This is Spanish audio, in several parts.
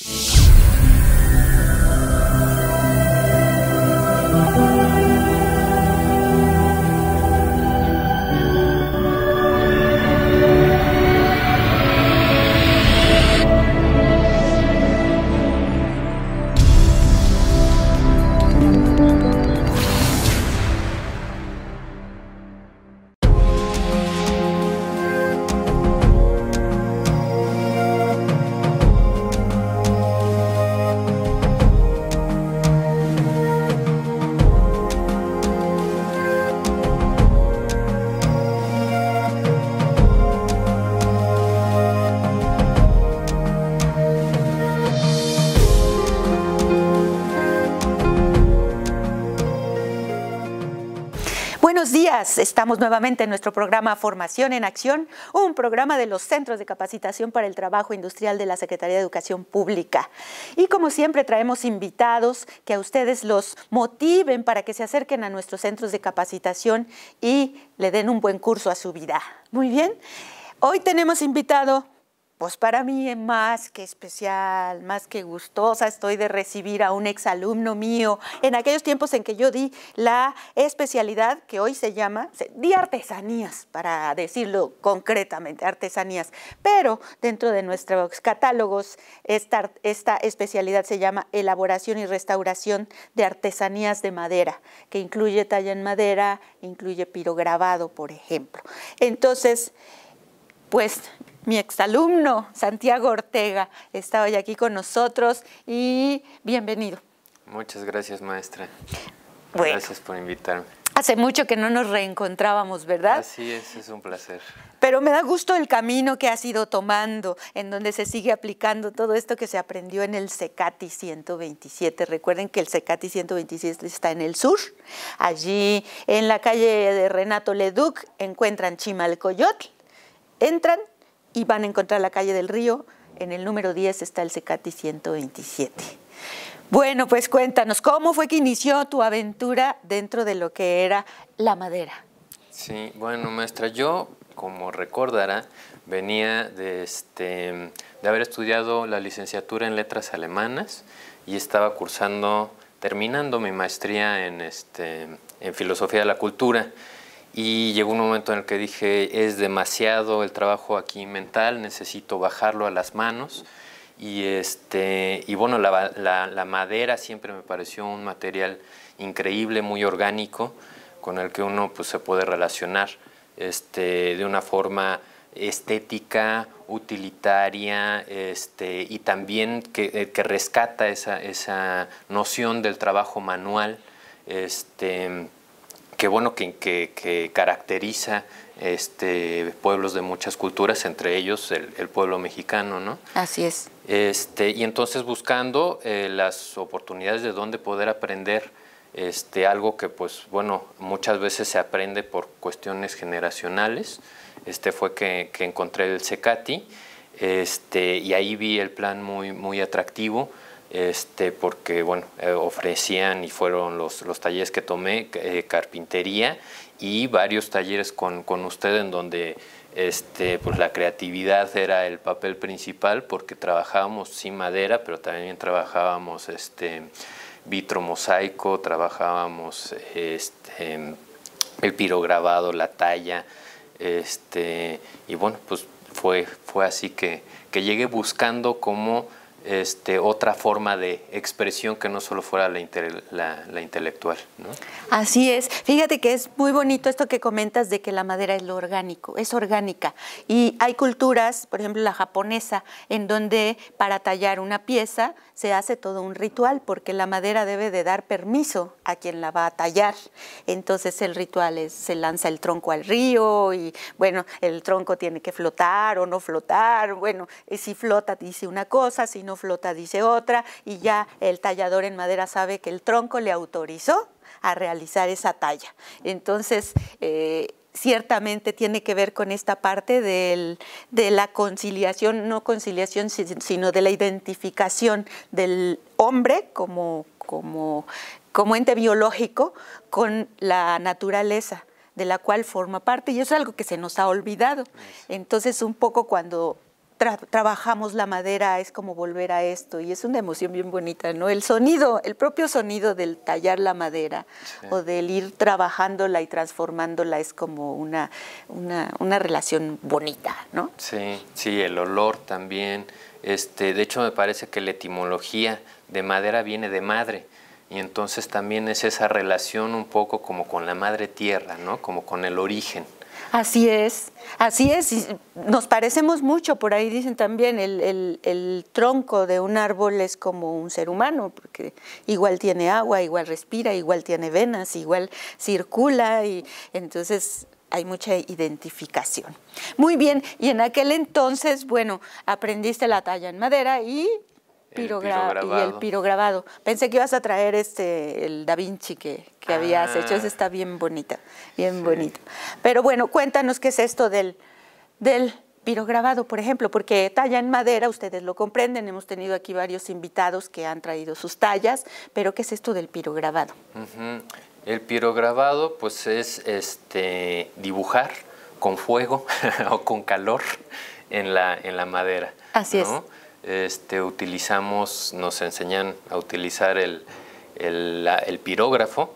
Thank you. Buenos días, estamos nuevamente en nuestro programa Formación en Acción, un programa de los Centros de Capacitación para el Trabajo Industrial de la Secretaría de Educación Pública. Y como siempre traemos invitados que a ustedes los motiven para que se acerquen a nuestros centros de capacitación y le den un buen curso a su vida. Muy bien, hoy tenemos invitado pues para mí es más que especial, más que gustosa estoy de recibir a un exalumno mío en aquellos tiempos en que yo di la especialidad que hoy se llama, di artesanías, para decirlo concretamente, artesanías, pero dentro de nuestros catálogos esta, esta especialidad se llama elaboración y restauración de artesanías de madera, que incluye talla en madera, incluye pirograbado, por ejemplo. Entonces, pues mi exalumno Santiago Ortega está hoy aquí con nosotros y bienvenido. Muchas gracias, maestra. gracias por invitarme. Hace mucho que no nos reencontrábamos, ¿verdad? Así es, es un placer. Pero me da gusto el camino que has ido tomando, en donde se sigue aplicando todo esto que se aprendió en el CECATI 127. Recuerden que el CECATI 127 está en el sur. Allí, en la calle de Renato Leduc, encuentran Chimalcoyotl. Entran, y van a encontrar la calle del río. En el número 10 está el Secati 127. Bueno, pues cuéntanos, ¿cómo fue que inició tu aventura dentro de lo que era la madera? Sí, bueno, maestra, yo, como recordará, venía de, este, haber estudiado la licenciatura en letras alemanas y estaba cursando, terminando mi maestría en, este, en filosofía de la cultura. Y llegó un momento en el que dije, es demasiado el trabajo aquí mental, necesito bajarlo a las manos. Y, este, y bueno, la, madera siempre me pareció un material increíble, muy orgánico, con el que uno pues, se puede relacionar este, de una forma estética, utilitaria este, y también que, eh, que rescata esa, esa, noción del trabajo manual. Este, que bueno que, caracteriza este, pueblos de muchas culturas, entre ellos el, pueblo mexicano, ¿no? Así es. Este, y entonces buscando eh, las oportunidades de dónde poder aprender este, algo que, pues, bueno, muchas veces se aprende por cuestiones generacionales. Este fue que, encontré el CECATI este, y ahí vi el plan muy, muy atractivo. Este, porque bueno, eh, ofrecían y fueron los, los talleres que tomé, eh, carpintería y varios talleres con, usted en donde este, pues la creatividad era el papel principal porque trabajábamos sin madera, pero también trabajábamos este, vitro mosaico, trabajábamos este, el pirograbado, la talla, este, y bueno, pues fue, fue así que, que llegué buscando cómo este, otra forma de expresión que no solo fuera la, intelectual. Así es. Fíjate que es muy bonito esto que comentas de que la madera es lo orgánico, es orgánica. Y hay culturas, por ejemplo la japonesa, en donde para tallar una pieza se hace todo un ritual porque la madera debe de dar permiso a quien la va a tallar. Entonces el ritual es, se lanza el tronco al río y bueno, el tronco tiene que flotar o no flotar. Bueno, si flota dice una cosa, si no flota dice otra y ya el tallador en madera sabe que el tronco le autorizó a realizar esa talla. Entonces, eh, ciertamente tiene que ver con esta parte de la conciliación, no conciliación, sino de la identificación del hombre como, como, como ente biológico con la naturaleza de la cual forma parte y eso es algo que se nos ha olvidado. Entonces, un poco cuando trabajamos la madera, es como volver a esto y es una emoción bien bonita, ¿no? El sonido, el propio sonido del tallar la madera o del ir trabajándola y transformándola es como una, una, una relación bonita, ¿no? Sí, sí, el olor también. Este, de hecho, me parece que la etimología de madera viene de madre. Y entonces también es esa relación un poco como con la madre tierra, ¿no? Como con el origen. Así es, así es. Nos parecemos mucho, por ahí dicen también, el, el, tronco de un árbol es como un ser humano, porque igual tiene agua, igual respira, igual tiene venas, igual circula, y entonces hay mucha identificación. Muy bien, y en aquel entonces, bueno, aprendiste la talla en madera y y el pirograbado. Pensé que ibas a traer este el Da Vinci que, que habías hecho. Ese ah. está bien bonita, bien bonita. Pero bueno, cuéntanos qué es esto del, del pirograbado, por ejemplo, porque talla en madera, ustedes lo comprenden, hemos tenido aquí varios invitados que han traído sus tallas, pero ¿qué es esto del pirograbado? El pirograbado, pues es este dibujar con fuego o con calor en la, en la madera. Así es. Este, utilizamos, nos enseñan a utilizar el, el, pirógrafo.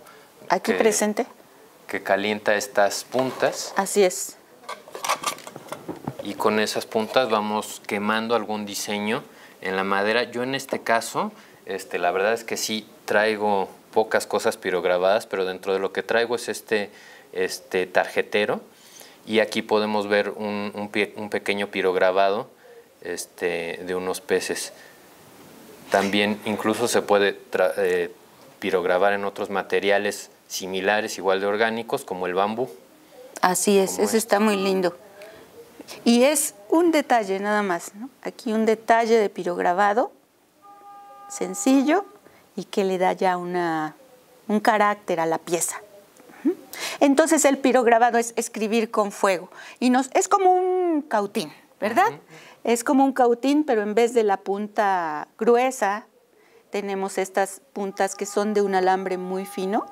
Aquí ah, presente. Que calienta estas puntas. Así es. Y con esas puntas vamos quemando algún diseño en la madera. Yo en este caso, este, la verdad es que sí traigo pocas cosas pirograbadas, pero dentro de lo que traigo es este, este tarjetero. Y aquí podemos ver un, un, un pequeño pirograbado este, de unos peces. También incluso se puede eh, pirograbar en otros materiales similares, igual de orgánicos, como el bambú. Así es, eso está este. muy lindo. Y es un detalle nada más, ¿no? aquí un detalle de pirograbado, sencillo, y que le da ya una, un carácter a la pieza. Entonces el pirograbado es escribir con fuego y nos, es como un cautín, ¿verdad? Es como un cautín, pero en vez de la punta gruesa, tenemos estas puntas que son de un alambre muy fino,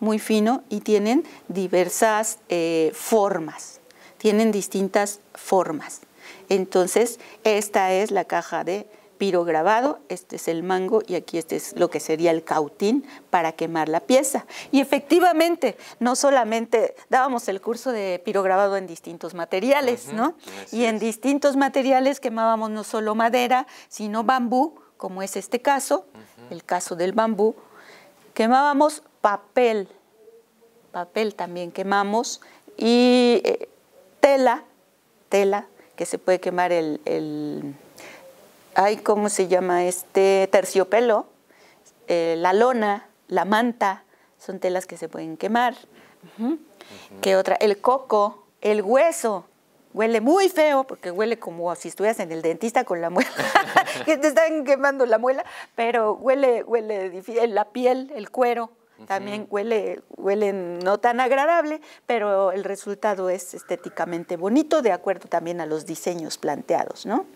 muy fino, y tienen diversas eh, formas, tienen distintas formas. Entonces, esta es la caja de pirograbado, este es el mango y aquí este es lo que sería el cautín para quemar la pieza. Y efectivamente, no solamente dábamos el curso de pirograbado en distintos materiales, ¿no? y en distintos materiales quemábamos no solo madera, sino bambú, como es este caso, el caso del bambú. Quemábamos papel, papel también quemamos y eh, tela, tela que se puede quemar el hay, ¿cómo se llama? Este terciopelo, eh, la lona, la manta, son telas que se pueden quemar. ¿Qué otra? El coco, el hueso. Huele muy feo porque huele como si estuvieras en el dentista con la muela, que te están quemando la muela, pero huele, huele difícil, la piel, el cuero. También huele, huele no tan agradable, pero el resultado es estéticamente bonito, de acuerdo también a los diseños planteados, ¿no?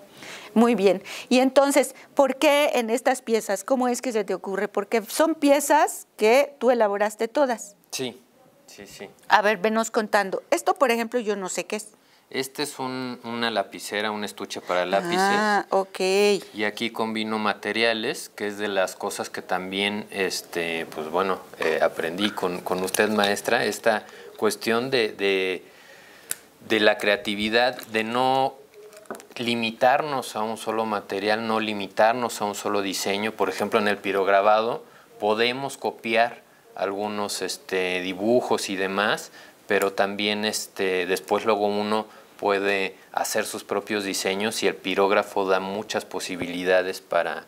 Muy bien. Y entonces, ¿por qué en estas piezas? ¿Cómo es que se te ocurre? Porque son piezas que tú elaboraste todas. Sí, sí, sí. A ver, venos contando. Esto, por ejemplo, yo no sé qué es. Este es una lapicera, un estuche para lápices. Ah, ok. Y aquí combino materiales, que es de las cosas que también, este, pues bueno, eh, aprendí con, usted, maestra, esta cuestión de, la creatividad, de no limitarnos a un solo material, no limitarnos a un solo diseño. Por ejemplo, en el pirograbado podemos copiar algunos este, dibujos y demás, pero también este, después luego uno puede hacer sus propios diseños y el pirógrafo da muchas posibilidades para,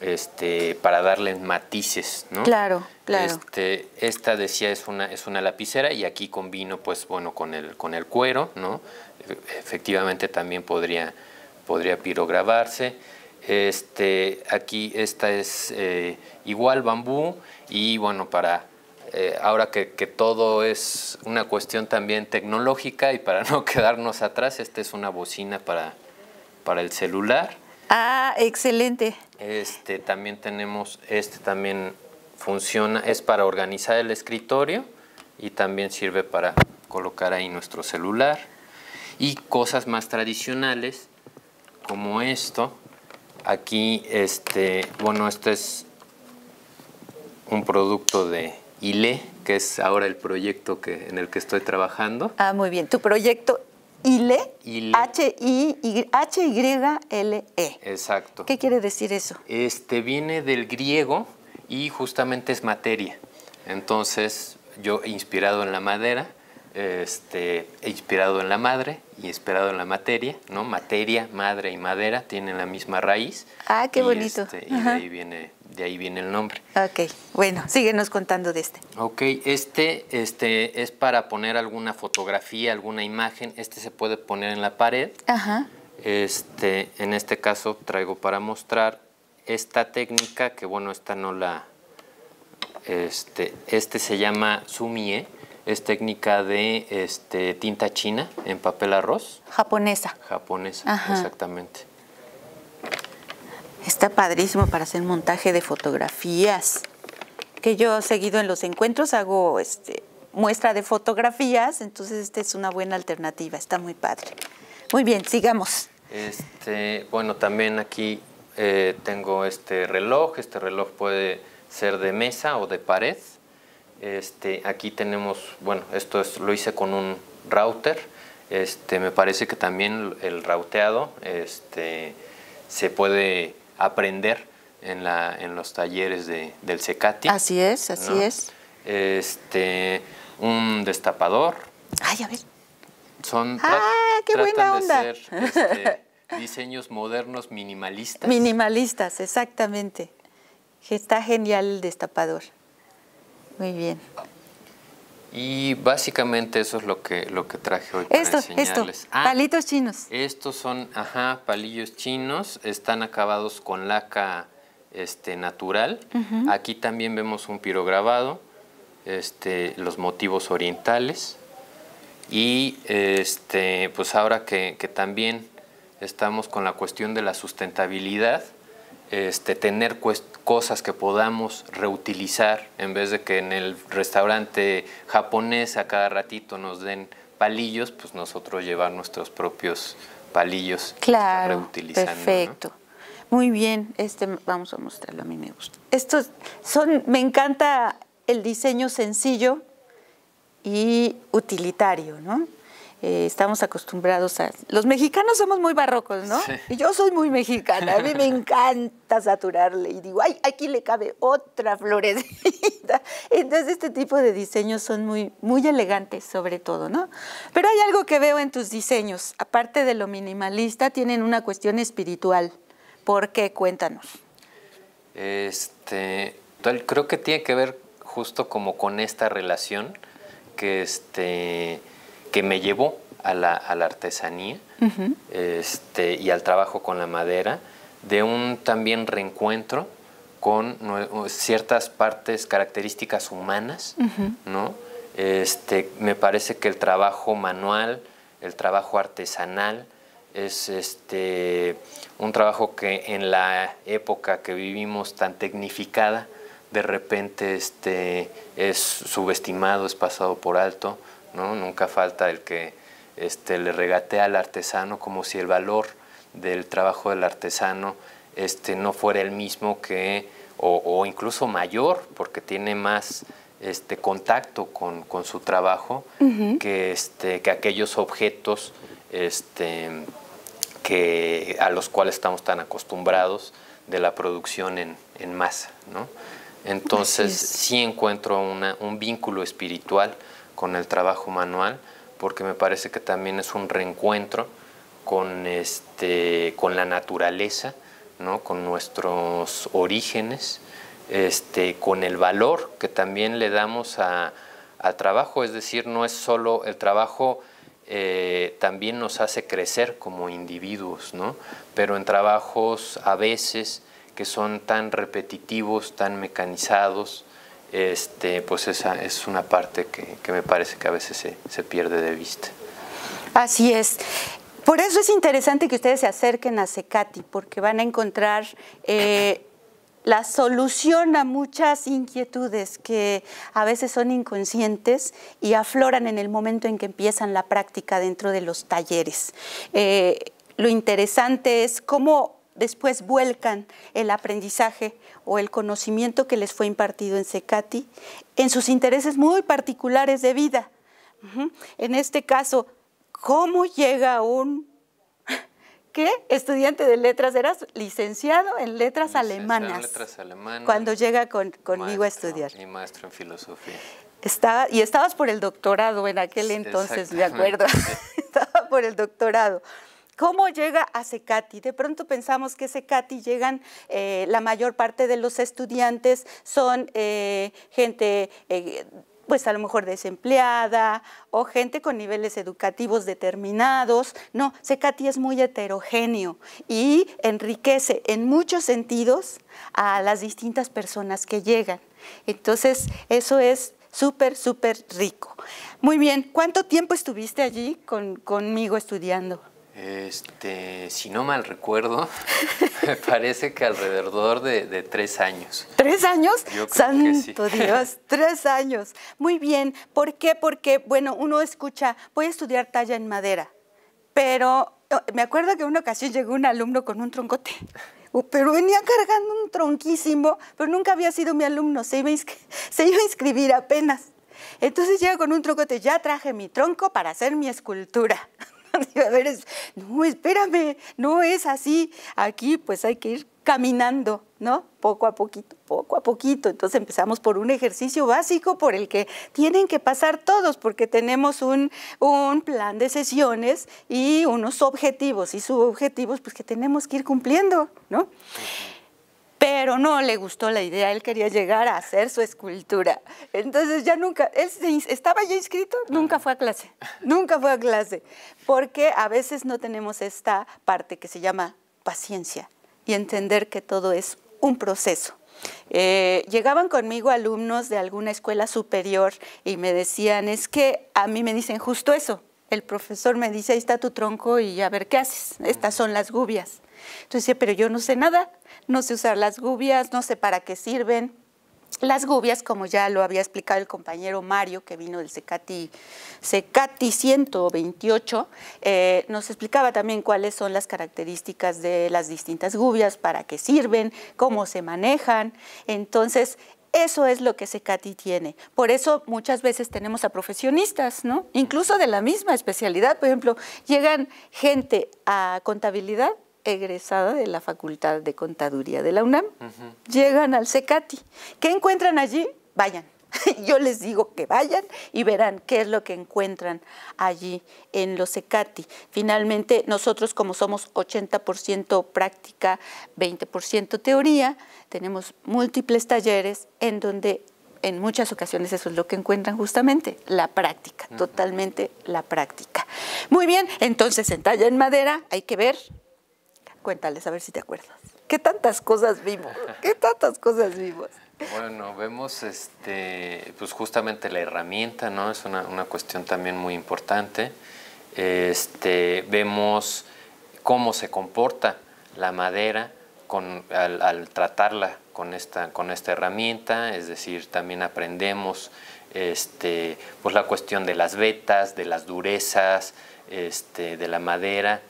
este, para darles matices, ¿no? Claro, claro. Este, esta decía es una, es una lapicera y aquí combino, pues bueno, con el, con el cuero, ¿no? Efectivamente también podría, podría pirograbarse. Este, aquí esta es eh, igual bambú y bueno, para eh, ahora que, todo es una cuestión también tecnológica y para no quedarnos atrás, esta es una bocina para, para el celular. Ah, excelente. Este también tenemos, este también funciona, es para organizar el escritorio y también sirve para colocar ahí nuestro celular. Y cosas más tradicionales como esto. Aquí, este, bueno, este es un producto de ILE, que es ahora el proyecto en el que estoy trabajando. Ah, muy bien. ¿Tu proyecto ILE? H-Y-L-E. Exacto. ¿Qué quiere decir eso? Este viene del griego y justamente es materia. Entonces, yo he inspirado en la madera, este, inspirado en la madre y inspirado en la materia, ¿no? Materia, madre y madera tienen la misma raíz. Ah, qué bonito. Este, y ahí viene de ahí viene el nombre. Ok, bueno, síguenos contando de este. Ok, este, este es para poner alguna fotografía, alguna imagen. Este se puede poner en la pared. Ajá. Este, en este caso traigo para mostrar esta técnica, que bueno, esta no la... Este, este se llama sumie, es técnica de este, tinta china en papel arroz. Japonesa. Japonesa, exactamente. Está padrísimo para hacer montaje de fotografías. Que yo seguido en los encuentros hago este, muestra de fotografías, entonces esta es una buena alternativa, está muy padre. Muy bien, sigamos. Este, bueno, también aquí eh, tengo este reloj, este reloj puede ser de mesa o de pared. Este, aquí tenemos, bueno, esto es, lo hice con un router. Este, me parece que también el routeado este, se puede aprender en, la, en los talleres del secati Así es, así es. Este, un destapador. Ay, a ver. Son, ah, qué buena onda. Este, diseños modernos minimalistas. Minimalistas, exactamente. Está genial el destapador. Muy bien. Y básicamente eso es lo que, lo que traje hoy para enseñarles. Ah, palitos chinos. Estos son, ajá, palillos chinos. Están acabados con laca este, natural. Aquí también vemos un pirograbado, este, los motivos orientales. Y este, pues ahora que, que también estamos con la cuestión de la sustentabilidad, este, tener cosas que podamos reutilizar en vez de que en el restaurante japonés a cada ratito nos den palillos, pues nosotros llevar nuestros propios palillos claro, Perfecto. Muy bien, este vamos a mostrarlo, a mí me gusta. Estos son, me encanta el diseño sencillo y utilitario, ¿no? Eh, estamos acostumbrados a... Los mexicanos somos muy barrocos, ¿no? Y yo soy muy mexicana, a mí me encanta saturarle y digo, ay, aquí le cabe otra florecita. Entonces este tipo de diseños son muy, muy elegantes sobre todo, ¿no? Pero hay algo que veo en tus diseños, aparte de lo minimalista, tienen una cuestión espiritual. ¿Por qué? Cuéntanos. Este, creo que tiene que ver justo como con esta relación que este que me llevó a la, artesanía este, y al trabajo con la madera, de un también reencuentro con ciertas partes características humanas, ¿no? Este, me parece que el trabajo manual, el trabajo artesanal, es este, un trabajo que en la época que vivimos tan tecnificada, de repente es subestimado, es pasado por alto. Nunca falta el que este, le regatea al artesano como si el valor del trabajo del artesano este, no fuera el mismo que, o, incluso mayor, porque tiene más este, contacto con, su trabajo que, este, que aquellos objetos este, que, a los cuales estamos tan acostumbrados de la producción en, masa. Entonces sí encuentro un vínculo espiritual con el trabajo manual, porque me parece que también es un reencuentro con, este, con la naturaleza, ¿no? con nuestros orígenes, este, con el valor que también le damos a, al trabajo, es decir, no es solo el trabajo eh, también nos hace crecer como individuos, ¿no? pero en trabajos a veces que son tan repetitivos, tan mecanizados, este, pues esa es una parte que, me parece que a veces se, pierde de vista. Así es. Por eso es interesante que ustedes se acerquen a CECATI, porque van a encontrar eh, la solución a muchas inquietudes que a veces son inconscientes y afloran en el momento en que empiezan la práctica dentro de los talleres. Eh, lo interesante es cómo después vuelcan el aprendizaje o el conocimiento que les fue impartido en Secati en sus intereses muy particulares de vida. En este caso, ¿cómo llega un ¿qué? estudiante de letras? Eras licenciado en letras alemanas. Cuando llega conmigo a estudiar. Mi maestro en filosofía. Estaba, y estabas por el doctorado en aquel entonces, de acuerdo. Estaba por el doctorado. ¿Cómo llega a Secati? De pronto pensamos que Secati llegan eh, la mayor parte de los estudiantes son eh, gente eh, pues a lo mejor desempleada o gente con niveles educativos determinados. No, Secati es muy heterogéneo y enriquece en muchos sentidos a las distintas personas que llegan. Entonces, eso es súper, súper rico. Muy bien, ¿cuánto tiempo estuviste allí conmigo estudiando? Este, si no mal recuerdo, me parece que alrededor de, tres años. ¿Tres años? Santo Dios, tres años. Muy bien. ¿Por qué? Porque, bueno, uno escucha, voy a estudiar talla en madera, pero eh, me acuerdo que una ocasión llegó un alumno con un troncote, uh, pero venía cargando un tronquísimo, pero nunca había sido mi alumno, se iba a, se iba a inscribir apenas. Entonces llega con un troncote, ya traje mi tronco para hacer mi escultura. no, espérame, no es así. Aquí pues hay que ir caminando, ¿no? Poco a poquito, poco a poquito. Entonces empezamos por un ejercicio básico por el que tienen que pasar todos, porque tenemos un, plan de sesiones y unos objetivos, y subobjetivos, pues que tenemos que ir cumpliendo, ¿no? pero no le gustó la idea, él quería llegar a hacer su escultura. Entonces ya nunca, él estaba ya inscrito, nunca fue a clase, nunca fue a clase, porque a veces no tenemos esta parte que se llama paciencia y entender que todo es un proceso. Eh, llegaban conmigo alumnos de alguna escuela superior y me decían, es que a mí me dicen justo eso. El profesor me dice, ahí está tu tronco y a ver qué haces. Estas son las gubias. Entonces, pero yo no sé nada no sé usar las gubias, no sé para qué sirven. Las gubias, como ya lo había explicado el compañero Mario, que vino del Secati, Secati 128, nos explicaba también cuáles son las características de las distintas gubias, para qué sirven, cómo se manejan. Entonces, eso es lo que Secati tiene. Por eso muchas veces tenemos a profesionistas, ¿no? Incluso de la misma especialidad. Por ejemplo, llegan gente a contabilidad egresada de la Facultad de Contaduría de la UNAM. Llegan al CECATI. ¿Qué encuentran allí? Vayan. Yo les digo que vayan y verán qué es lo que encuentran allí en los CECATI. Finalmente, nosotros como somos 80% práctica, 20% teoría, tenemos múltiples talleres en donde en muchas ocasiones eso es lo que encuentran justamente, la práctica, totalmente la práctica. Muy bien, entonces en talla en madera hay que ver Cuéntales, a ver si te acuerdas. ¿Qué tantas cosas vimos? ¿Qué tantas cosas vimos? Bueno, vemos este, pues, justamente la herramienta, ¿no? Es una, cuestión también muy importante. Este, vemos cómo se comporta la madera al, tratarla con esta, herramienta, es decir, también aprendemos este, pues, la cuestión de las vetas, de las durezas, este, de la madera.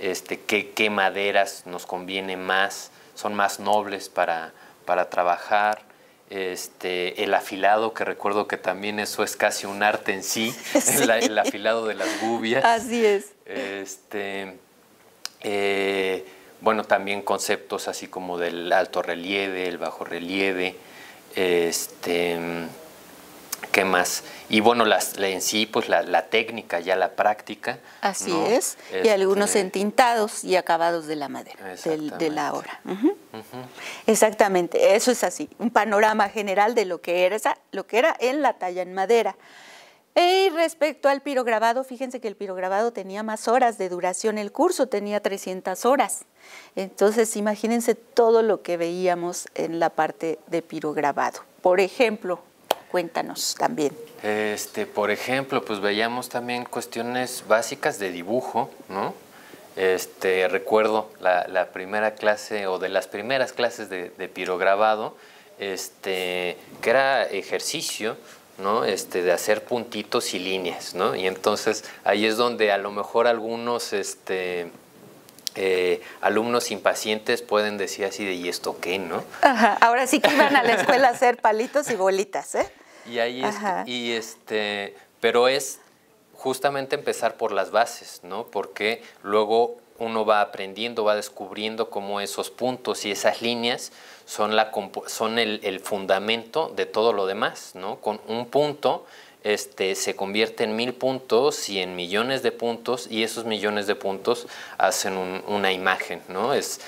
Este, qué, maderas nos conviene más, son más nobles para, para trabajar. Este, el afilado, que recuerdo que también eso es casi un arte en sí, El, afilado de las gubias. Así es. Este, eh, bueno, también conceptos así como del alto relieve, el bajo relieve, ¿Qué más? Y bueno, las, en sí, pues la, técnica, ya la práctica. Así es, y este, algunos entintados y acabados de la madera, de la hora. Exactamente, eso es así, un panorama general de lo que era, lo que era en la talla en madera. Y respecto al pirograbado, fíjense que el pirograbado tenía más horas de duración, el curso tenía 300 horas. Entonces, imagínense todo lo que veíamos en la parte de pirograbado. Por ejemplo, Cuéntanos también. Este, por ejemplo, pues veíamos también cuestiones básicas de dibujo, ¿no? Este, recuerdo la, primera clase o de las primeras clases de, pirograbado, este, que era ejercicio, ¿no? Este, de hacer puntitos y líneas, ¿no? Y entonces ahí es donde a lo mejor algunos este, eh, alumnos impacientes pueden decir así de, ¿y esto qué, no? ahora sí que iban a la escuela a hacer palitos y bolitas, ¿eh? Y ahí es, este, y este, pero es justamente empezar por las bases, ¿no? Porque luego uno va aprendiendo, va descubriendo cómo esos puntos y esas líneas son, la, son el, fundamento de todo lo demás, ¿no? Con un punto este, se convierte en mil puntos y en millones de puntos y esos millones de puntos hacen una imagen, ¿no? Es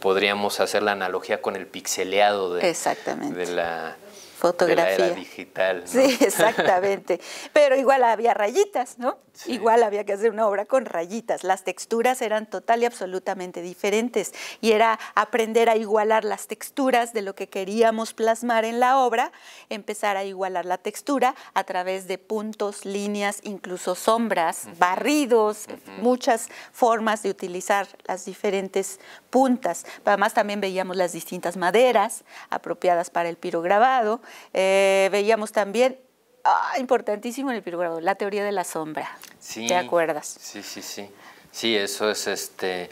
podríamos hacer la analogía con el pixeleado de, de la fotografía. digital. Sí, exactamente. Pero igual había rayitas, ¿no? Igual había que hacer una obra con rayitas. Las texturas eran total y absolutamente diferentes y era aprender a igualar las texturas de lo que queríamos plasmar en la obra, empezar a igualar la textura a través de puntos, líneas, incluso sombras, barridos, muchas formas de utilizar las diferentes puntas. Además también veíamos las distintas maderas apropiadas para el pirograbado, eh, veíamos también, ah, importantísimo en el pirugrado, la teoría de la sombra. ¿Te acuerdas? Sí, sí, sí. Sí, eso es este,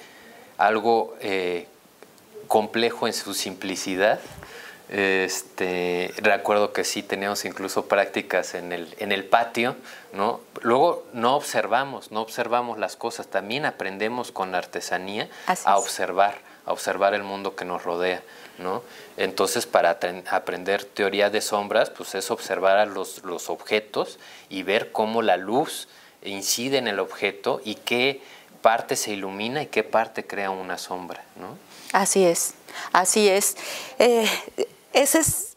algo eh, complejo en su simplicidad. Este, recuerdo que sí teníamos incluso prácticas en el, patio, ¿no? Luego no observamos, no observamos las cosas, también aprendemos con la artesanía a observar, a observar el mundo que nos rodea. Entonces, para aprender teoría de sombras, pues es observar a los, objetos y ver cómo la luz incide en el objeto y qué parte se ilumina y qué parte crea una sombra, Así es, así es. Eh, ese es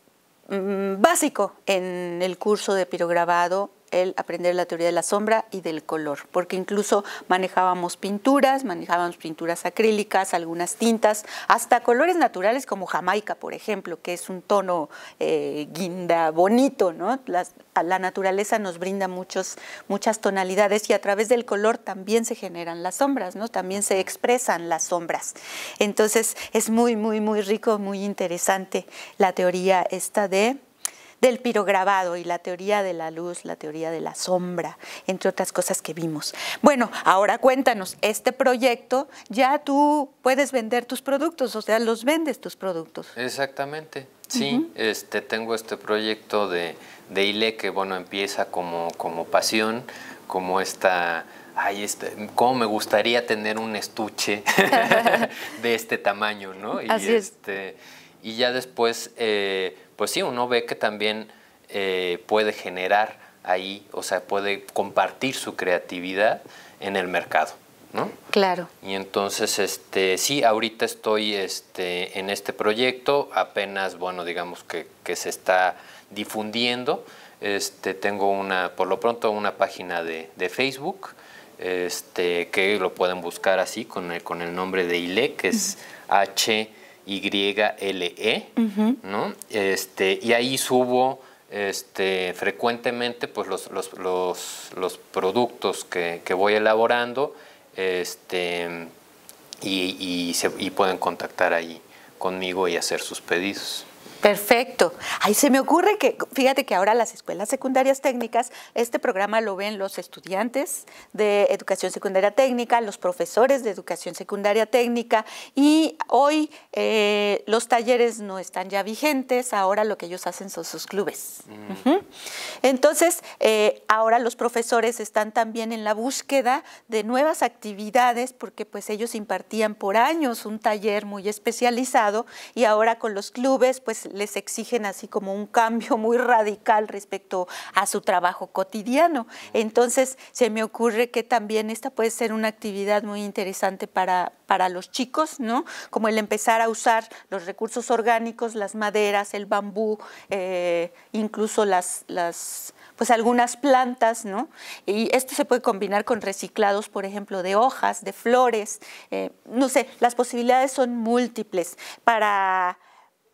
mm, básico en el curso de pirograbado el aprender la teoría de la sombra y del color, porque incluso manejábamos pinturas, manejábamos pinturas acrílicas, algunas tintas, hasta colores naturales como Jamaica, por ejemplo, que es un tono eh, guinda bonito, ¿no? la naturaleza nos brinda muchos, muchas tonalidades y a través del color también se generan las sombras, ¿no? También se expresan las sombras. Entonces es muy, muy, muy rico, muy interesante la teoría esta de del pirograbado y la teoría de la luz, la teoría de la sombra, entre otras cosas que vimos. Bueno, ahora cuéntanos, este proyecto ya tú puedes vender tus productos, o sea, los vendes tus productos. Exactamente. Sí, este, tengo este proyecto de, de ILE que, bueno, empieza como, como pasión, como esta ay, este, cómo me gustaría tener un estuche de este tamaño, ¿no? y, este, y ya después eh, pues sí, uno ve que también eh, puede generar ahí, o sea, puede compartir su creatividad en el mercado. ¿no? Claro. Y entonces, este, sí, ahorita estoy este, en este proyecto, apenas, bueno, digamos que, se está difundiendo. Este, tengo una, por lo pronto, una página de, Facebook, este, que lo pueden buscar así con el, con el nombre de ILE, que es H y l e, Este, y ahí subo este, frecuentemente pues, los, los, productos que, voy elaborando este, y, y pueden contactar ahí conmigo y hacer sus pedidos. Perfecto. Ahí se me ocurre que, fíjate que ahora las escuelas secundarias técnicas, este programa lo ven los estudiantes de educación secundaria técnica, los profesores de educación secundaria técnica y hoy eh, los talleres no están ya vigentes, ahora lo que ellos hacen son sus clubes. Mm. Entonces, eh, ahora los profesores están también en la búsqueda de nuevas actividades porque pues ellos impartían por años un taller muy especializado y ahora con los clubes pues les exigen así como un cambio muy radical respecto a su trabajo cotidiano. Entonces, se me ocurre que también esta puede ser una actividad muy interesante para, los chicos, ¿no? Como el empezar a usar los recursos orgánicos, las maderas, el bambú, eh, incluso las, las, pues algunas plantas, ¿no? Y esto se puede combinar con reciclados, por ejemplo, de hojas, de flores, eh, no sé, las posibilidades son múltiples para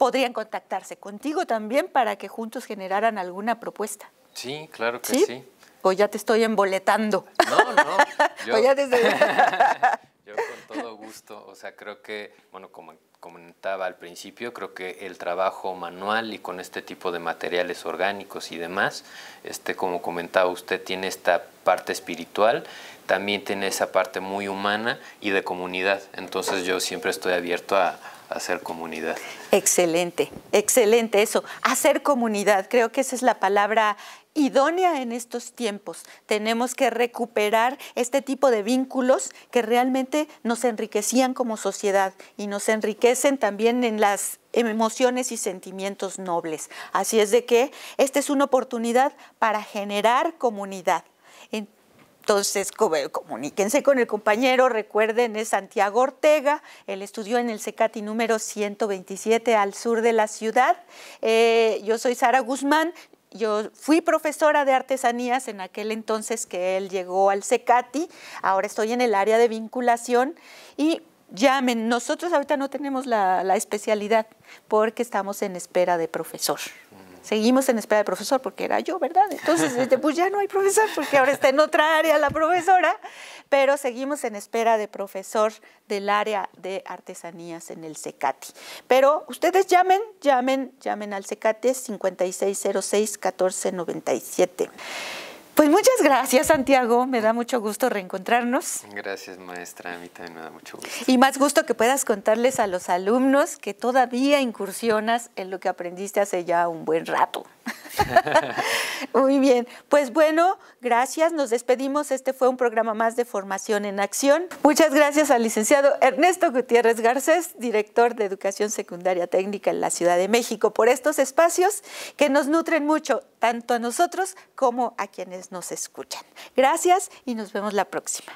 podrían contactarse contigo también para que juntos generaran alguna propuesta. Sí, claro que sí. O ya te estoy emboletando. No, no. Yo, yo con todo gusto. O sea, creo que, bueno, como comentaba al principio, creo que el trabajo manual y con este tipo de materiales orgánicos y demás, este, como comentaba usted, tiene esta parte espiritual, también tiene esa parte muy humana y de comunidad. Entonces yo siempre estoy abierto a, hacer comunidad. Excelente, excelente eso, hacer comunidad, creo que esa es la palabra idónea en estos tiempos. Tenemos que recuperar este tipo de vínculos que realmente nos enriquecían como sociedad y nos enriquecen también en las emociones y sentimientos nobles. Así es de que esta es una oportunidad para generar comunidad. Entonces, comuníquense con el compañero, recuerden, es Santiago Ortega, él estudió en el CECATI número 127 al sur de la ciudad. Eh, yo soy Sara Guzmán, yo fui profesora de artesanías en aquel entonces que él llegó al CECATI, ahora estoy en el área de vinculación y llamen, nosotros ahorita no tenemos la especialidad porque estamos en espera de profesor seguimos en espera de profesor porque era yo, ¿verdad? Entonces, este, pues ya no hay profesor porque ahora está en otra área la profesora, pero seguimos en espera de profesor del área de artesanías en el CECATI. Pero ustedes llamen, llamen, llamen al CECATI 5606-1497. Pues muchas gracias, Santiago. Me da mucho gusto reencontrarnos. Gracias, maestra. A mí también me da mucho gusto. Y más gusto que puedas contarles a los alumnos que todavía incursionas en lo que aprendiste hace ya un buen rato. Muy bien, pues bueno, gracias, nos despedimos. Este fue un programa más de Formación en Acción. Muchas gracias al licenciado Ernesto Gutiérrez Garcés, director de Educación Secundaria Técnica en la Ciudad de México, por estos espacios que nos nutren mucho, tanto a nosotros como a quienes nos escuchan. Gracias y nos vemos la próxima.